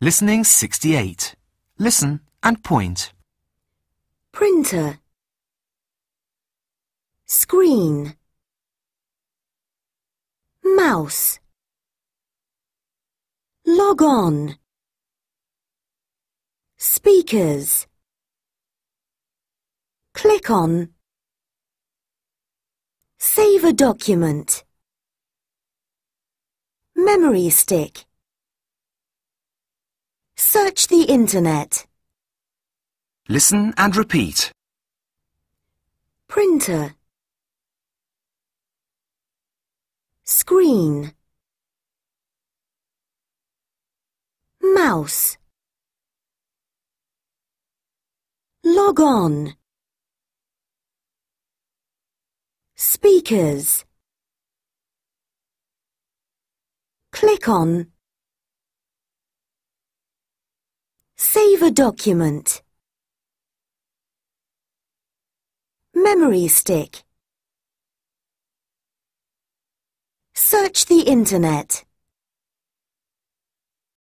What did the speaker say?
Listening 68. Listen and point. Printer. Screen. Mouse. Log on. Speakers. Click on. Save a document. Memory stick. Search the internet. Listen and repeat. Printer. Screen. Mouse. Log on. Speakers. Click on Save a document. Memory stick. Search the internet.